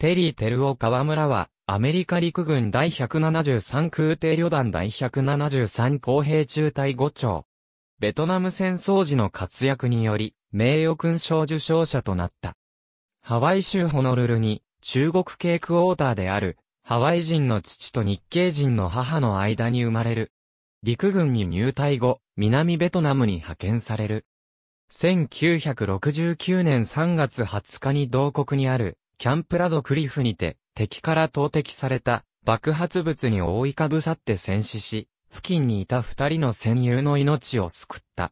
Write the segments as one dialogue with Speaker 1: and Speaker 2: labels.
Speaker 1: テリー・テルオ・河村は、アメリカ陸軍第173空挺旅団第173公兵中隊5長。ベトナム戦争時の活躍により、名誉勲章受章者となった。ハワイ州ホノルルに、中国系クォーターである、ハワイ人の父と日系人の母の間に生まれる。陸軍に入隊後、南ベトナムに派遣される。1969年3月20日に同国にあるキャンプラドクリフにて、敵から投擲された爆発物に覆いかぶさって戦死し、付近にいた二人の戦友の命を救った。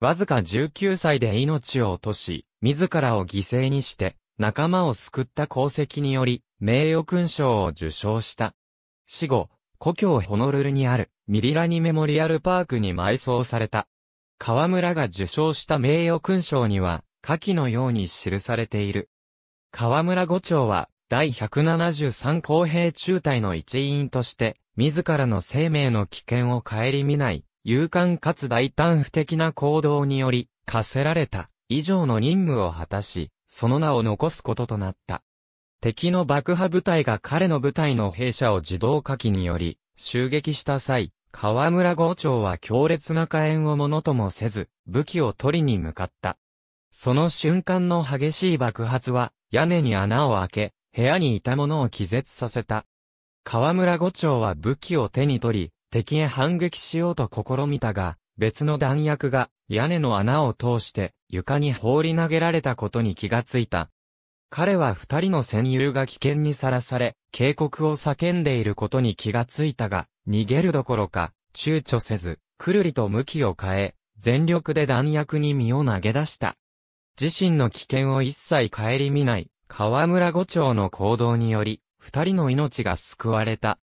Speaker 1: わずか19歳で命を落とし、自らを犠牲にして、仲間を救った功績により、名誉勲章を受章した。死後、故郷ホノルルにある、ミリラニメモリアルパークに埋葬された。河村が受章した名誉勲章には、下記のように記されている。河村五長は、第173公平中隊の一員として、自らの生命の危険を顧みない、勇敢かつ大胆不敵な行動により、課せられた、以上の任務を果たし、その名を残すこととなった。敵の爆破部隊が彼の部隊の兵舎を自動火器により、襲撃した際、河村五長は強烈な火炎をものともせず、武器を取りに向かった。その瞬間の激しい爆発は、屋根に穴を開け、部屋にいた者を気絶させた。河村五長は武器を手に取り、敵へ反撃しようと試みたが、別の弾薬が屋根の穴を通して床に放り投げられたことに気がついた。彼は二人の戦友が危険にさらされ、警告を叫んでいることに気がついたが、逃げるどころか、躊躇せず、くるりと向きを変え、全力で弾薬に身を投げ出した。自身の危険を一切顧みない、河村五長の行動により、二人の命が救われた。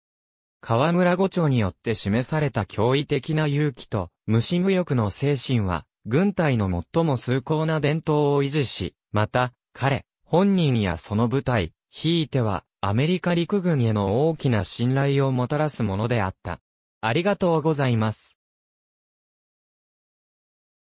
Speaker 1: 河村五長によって示された驚異的な勇気と、無心無欲の精神は、軍隊の最も崇高な伝統を維持し、また、彼、本人やその部隊、ひいては、アメリカ陸軍への大きな信頼をもたらすものであった。ありがとうございます。